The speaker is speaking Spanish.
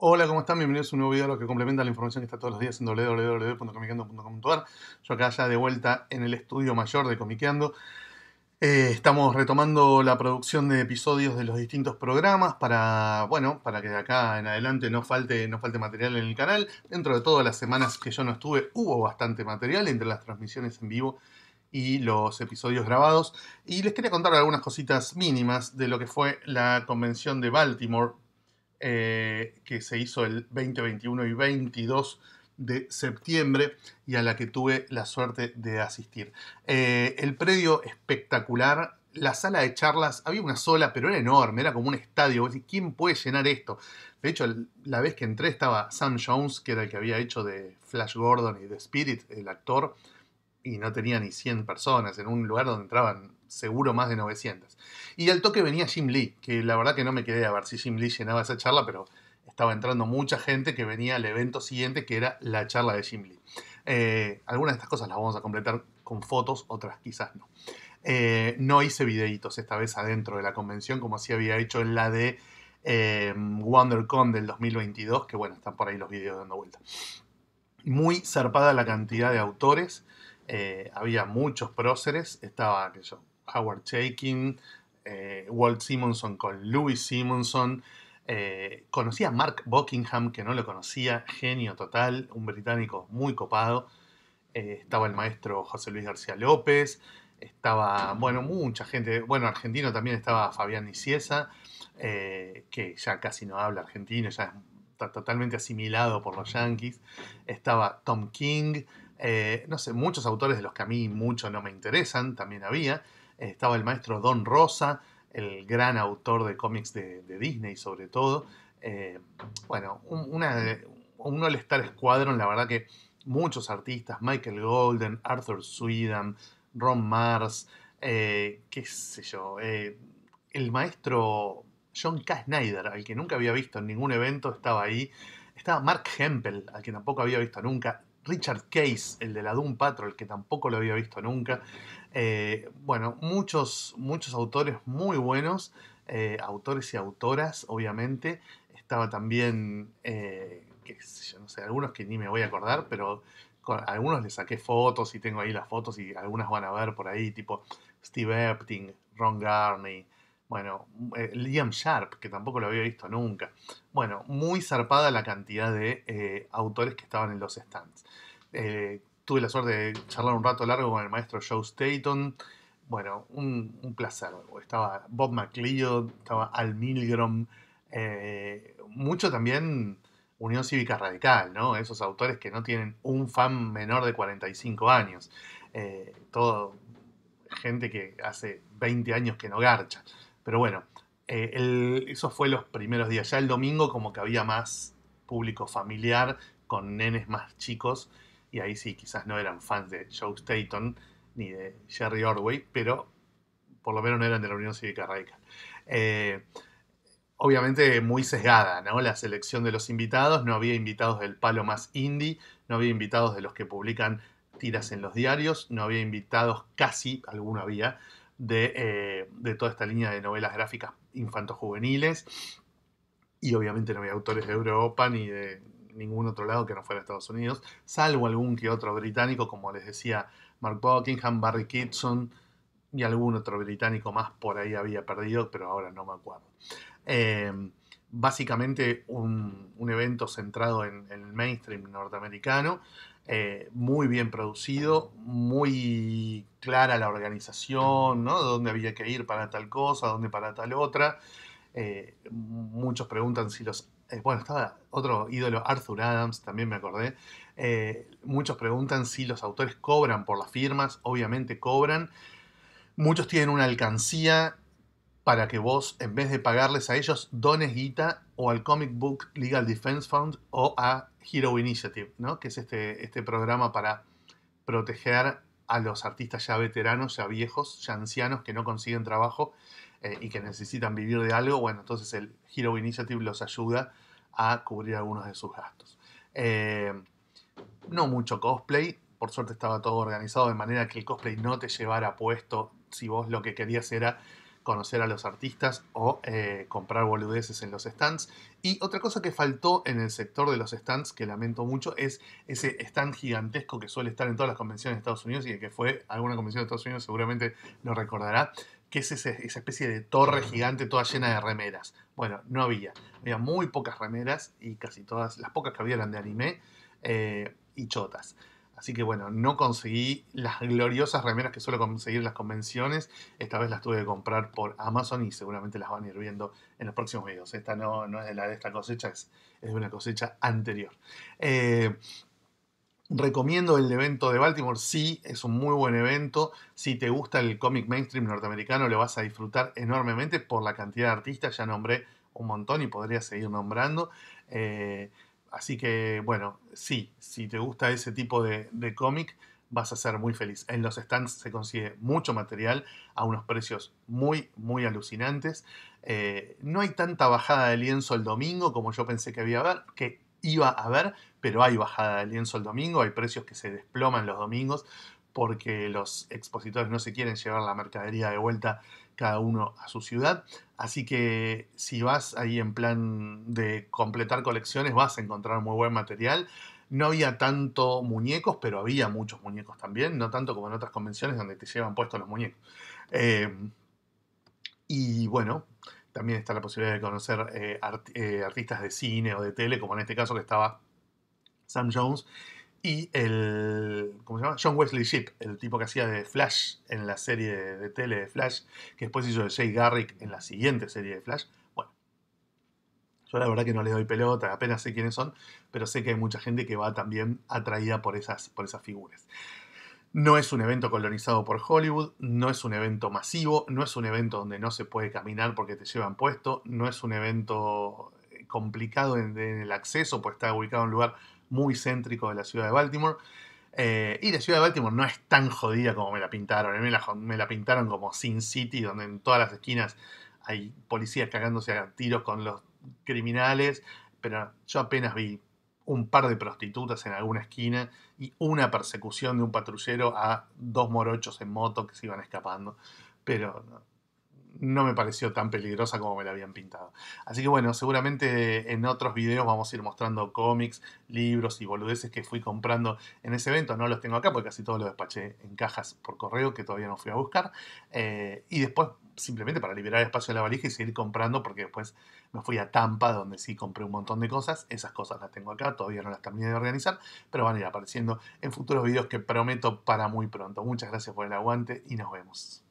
Hola, ¿cómo están? Bienvenidos a un nuevo video lo que complementa la información que está todos los días en www.comiqueando.com.ar Yo acá ya de vuelta en el estudio mayor de Comiqueando. Eh, estamos retomando la producción de episodios de los distintos programas para, bueno, para que de acá en adelante no falte, no falte material en el canal. Dentro de todas las semanas que yo no estuve hubo bastante material entre las transmisiones en vivo y los episodios grabados. Y les quería contar algunas cositas mínimas de lo que fue la convención de Baltimore eh, que se hizo el 20, y 22 de septiembre y a la que tuve la suerte de asistir. Eh, el predio espectacular, la sala de charlas, había una sola, pero era enorme, era como un estadio. ¿Quién puede llenar esto? De hecho, la vez que entré estaba Sam Jones, que era el que había hecho de Flash Gordon y de Spirit, el actor, y no tenía ni 100 personas en un lugar donde entraban seguro más de 900. Y al toque venía Jim Lee, que la verdad que no me quedé a ver si Jim Lee llenaba esa charla, pero estaba entrando mucha gente que venía al evento siguiente, que era la charla de Jim Lee. Eh, algunas de estas cosas las vamos a completar con fotos, otras quizás no. Eh, no hice videitos esta vez adentro de la convención, como así había hecho en la de eh, WonderCon del 2022, que bueno, están por ahí los videos dando vuelta. Muy zarpada la cantidad de autores, había muchos próceres, estaba que yo, Howard Chaykin, eh, Walt Simonson con Louis Simonson. Eh, conocí a Mark Buckingham, que no lo conocía, genio total, un británico muy copado. Eh, estaba el maestro José Luis García López, estaba, bueno, mucha gente, bueno, argentino también estaba Fabián Niciesa, eh, que ya casi no habla argentino, ya está totalmente asimilado por los yankees. Estaba Tom King, no sé, muchos autores de los que a mí mucho no me interesan, también había estaba el maestro Don Rosa, el gran autor de cómics de, Disney sobre todo. Eh, bueno, una, un All-Star Squadron, la verdad que muchos artistas, Michael Golden, Arthur Sweden, Ron Mars, eh, qué sé yo, eh, el maestro John K. Snyder, al que nunca había visto en ningún evento, estaba ahí. Estaba Mark Hempel, al que tampoco había visto nunca. Richard Case, el de la Doom Patrol, que tampoco lo había visto nunca. Eh, bueno, muchos, muchos autores muy buenos, eh, autores y autoras, obviamente. Estaba también, eh, no sé, algunos que ni me voy a acordar, pero algunos les saqué fotos y tengo ahí las fotos y algunas van a ver por ahí, tipo Steve Epting, Ron Garney, bueno, mm, eh, Liam Sharp, que tampoco lo había visto nunca. Bueno, muy zarpada la cantidad de eh, autores que estaban en los stands. Eh, tuve la suerte de charlar un rato largo con el maestro Joe Staton. Bueno, un, un placer. Estaba Bob McLeod, estaba Al Milgrom. mucho también Unión Cívica Radical, ¿no? Esos autores que no tienen un fan menor de 45 años. todo gente que hace 20 años que no garcha. Pero bueno, eh, eso fue los primeros días. Ya el domingo como que había más público familiar con nenes más chicos y ahí sí quizás no eran fans de Joe Staton ni de Jerry Orway, pero por lo menos no eran de la Unión Cívica Radical. Eh, obviamente muy sesgada, ¿no? La selección de los invitados, no había invitados del palo más indie, no había invitados de los que publican tiras en los diarios, no había invitados, casi, alguno había, eh, de, toda esta línea de novelas gráficas infantojuveniles Y obviamente no había autores de Europa ni de ningún otro lado que no fuera Estados Unidos, salvo algún que otro británico, como les decía Mark Buckingham, Barry Kitson y algún otro británico más por ahí había perdido, pero ahora no me acuerdo. Eh, básicamente un, evento centrado en, el mainstream norteamericano, eh, muy bien producido, muy clara la organización, ¿no? Dónde había que ir para tal cosa, dónde para tal otra. Eh, muchos preguntan si los... Eh, bueno, estaba otro ídolo, Arthur Adams, también me acordé. muchos preguntan si los autores cobran por las firmas, obviamente cobran. Muchos tienen una alcancía para que vos, en vez de pagarles a ellos, dones guita o al Comic Book Legal Defense Fund o a Hero Initiative, ¿no? que es este, este programa para proteger a los artistas ya veteranos, ya viejos, ya ancianos que no consiguen trabajo eh, y que necesitan vivir de algo. Bueno, entonces el Hero Initiative los ayuda a cubrir algunos de sus gastos. Eh, no mucho cosplay, por suerte estaba todo organizado de manera que el cosplay no te llevara puesto si vos lo que querías era conocer a los artistas o eh, comprar boludeces en los stands. Y otra cosa que faltó en el sector de los stands, que lamento mucho, es ese stand gigantesco que suele estar en todas las convenciones de Estados Unidos y que fue alguna convención de Estados Unidos seguramente lo recordará, que es esa especie de torre gigante toda llena de remeras. Bueno, no había. Había muy pocas remeras y casi todas, las pocas que había eran de anime eh, y chotas. Así que bueno, no conseguí las gloriosas remeras que suelo conseguir en las convenciones. Esta vez las tuve que comprar por Amazon y seguramente las van a ir viendo en los próximos videos. Esta no, es de la de esta cosecha, es, de una cosecha anterior. Eh, recomiendo el evento de Baltimore, sí, es un muy buen evento. Si te gusta el cómic mainstream norteamericano, lo vas a disfrutar enormemente por la cantidad de artistas. Ya nombré un montón y podría seguir nombrando. Eh, Así que, bueno, sí, si te gusta ese tipo de, cómic, vas a ser muy feliz. En los stands se consigue mucho material a unos precios muy, muy alucinantes. Eh, no hay tanta bajada de lienzo el domingo como yo pensé que, había que iba a haber, pero hay bajada de lienzo el domingo, hay precios que se desploman los domingos porque los expositores no se quieren llevar la mercadería de vuelta cada uno a su ciudad. Así que si vas ahí en plan de completar colecciones, vas a encontrar muy buen material. No había tanto muñecos, pero había muchos muñecos también, no tanto como en otras convenciones donde te llevan puestos los muñecos. Eh, y bueno, también está la posibilidad de conocer eh, eh, artistas de cine o de tele, como en este caso que estaba Sam Jones, y el. ¿Cómo se llama? John Wesley Shipp, el tipo que hacía de Flash en la serie de tele de Flash, que después hizo de Jay Garrick en la siguiente serie de Flash. Bueno, yo la verdad que no le doy pelota, apenas sé quiénes son, pero sé que hay mucha gente que va también atraída por esas, por esas figuras. No es un evento colonizado por Hollywood, no es un evento masivo, no es un evento donde no se puede caminar porque te llevan puesto, no es un evento complicado en, el acceso, pues está ubicado en un lugar muy céntrico de la ciudad de Baltimore. Eh, y la ciudad de Baltimore no es tan jodida como me la pintaron. Me la, me la pintaron como Sin City, donde en todas las esquinas hay policías cagándose a tiros con los criminales. Pero yo apenas vi un par de prostitutas en alguna esquina y una persecución de un patrullero a dos morochos en moto que se iban escapando. Pero no me pareció tan peligrosa como me la habían pintado. Así que bueno, seguramente en otros videos vamos a ir mostrando cómics, libros y boludeces que fui comprando en ese evento. No los tengo acá porque casi todos los despaché en cajas por correo que todavía no fui a buscar. Eh, y después simplemente para liberar espacio de la valija y seguir comprando porque después me fui a Tampa donde sí compré un montón de cosas. Esas cosas las tengo acá, todavía no las terminé de organizar, pero van a ir apareciendo en futuros videos que prometo para muy pronto. Muchas gracias por el aguante y nos vemos.